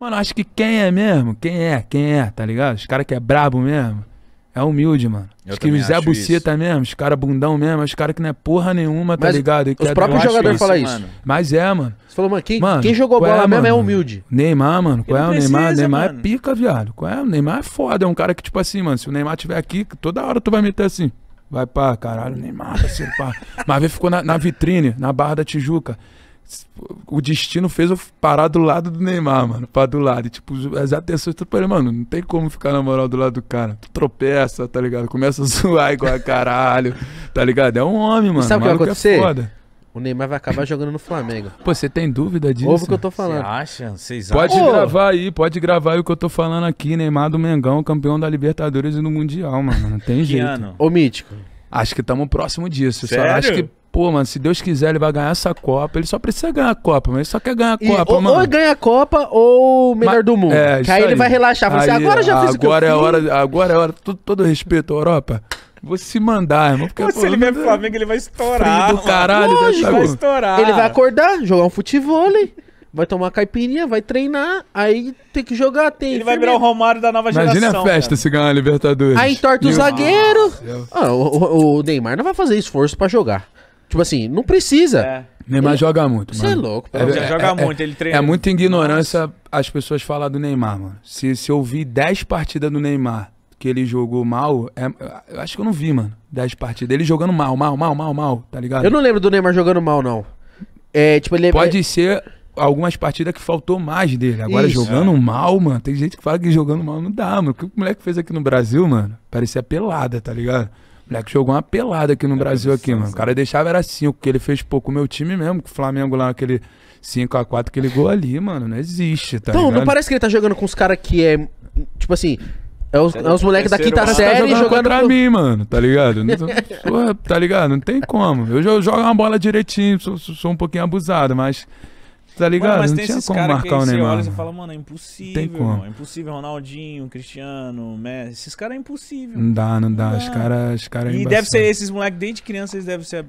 Mano, acho que quem é mesmo, quem é, quem é, tá ligado? Os caras que é brabo mesmo, é humilde, mano. Eu que o Zé Buceta isso. mesmo, os caras bundão mesmo, os caras que não é porra nenhuma, tá Mas tá ligado? os é próprios jogadores falam isso. Mano. Mas é, mano. Você falou, mano, quem, mano, quem jogou é, bola é, mesmo é humilde. Neymar, mano, qual é o precisa, Neymar? Neymar é mano. é pica, viado. Qual é? O Neymar é foda, é um cara que, tipo assim, mano, se o Neymar tiver aqui, toda hora tu vai meter assim. Vai pra caralho, Neymar, parceiro, pá. Mas ficou na, na vitrine, na Barra da Tijuca o destino fez eu parar do lado do Neymar, mano. Pra do lado. E, tipo, as atenções, eu falei, mano, não tem como ficar na moral do lado do cara. Tu tropeça, tá ligado? Começa a zoar igual a caralho, tá ligado? É um homem, mano. E sabe o que vai é acontecer? É O Neymar vai acabar jogando no Flamengo. Pô, você tem dúvida disso? Ouve o que eu tô falando. Você acha? Vocês acham? Pode Ô! gravar aí, pode gravar aí o que eu tô falando aqui. Neymar do Mengão, campeão da Libertadores e do Mundial, mano. Não tem que jeito. Ano? Ô, Mítico. Acho que estamos próximo disso. Sério? Só acho que Pô, mano, se Deus quiser, ele vai ganhar essa Copa. Ele só precisa ganhar a Copa, mas ele só quer ganhar a Copa, ou, mano. Ou ganha a Copa ou melhor mas, do mundo. É, que aí, aí, ele vai relaxar. Assim, aí, assim, agora já fiz agora o que é Hora, agora é hora, todo, todo respeito à Europa. Vou se mandar, irmão. Porque, pô se ele vier pro é Flamengo, ele vai estourar. Do caralho, Lógico, tá vai estourar. Ele vai acordar, jogar um futebol, vai tomar caipirinha, vai treinar, aí tem que jogar, tem. Ele vai virar o Romário da nova geração. Imagina a festa cara. se ganhar a Libertadores. Aí torta o zagueiro. Ah, o, o, o Neymar não vai fazer esforço para jogar. Tipo assim, não precisa. É. Neymar ele... joga muito. Você é louco, pô. É, joga é, é, muito, ele treina. É muita ignorância Nossa. as pessoas falar do Neymar, mano. Se, se eu vi 10 partidas do Neymar que ele jogou mal, é, eu acho que eu não vi, mano. 10 partidas. Ele jogando mal, mal, mal, mal, mal, tá ligado? Eu não lembro do Neymar jogando mal, não. É, tipo, ele... Pode ser algumas partidas que faltou mais dele. Agora, Isso. jogando mal, mano, tem gente que fala que jogando mal não dá, mano. O que o moleque fez aqui no Brasil, mano, parecia pelada, tá ligado? O moleque jogou uma pelada aqui no é Brasil, aqui, mano. O cara deixava era 5, porque ele fez pouco o meu time mesmo, com o Flamengo lá, aquele 5x4 que ele gol ali, mano. Não existe, tá Então, ligado? não parece que ele tá jogando com os caras que é. Tipo assim. É os, é os moleques da quinta série tá jogando, jogando contra mim, mano, tá ligado? Porra, tá ligado? Não tem como. Eu jogo uma bola direitinho, sou, sou um pouquinho abusado, mas Tá ligado? Mano, mas não tem tinha como marcar o Neymar. Olha, você fala, mano, é impossível. Tem como. Mano. É impossível. Ronaldinho, Cristiano, Messi. Esses caras é impossível. Não dá, não dá. Não Os caras. Os cara é e embaçado. deve ser esses moleques, desde criança, eles devem ser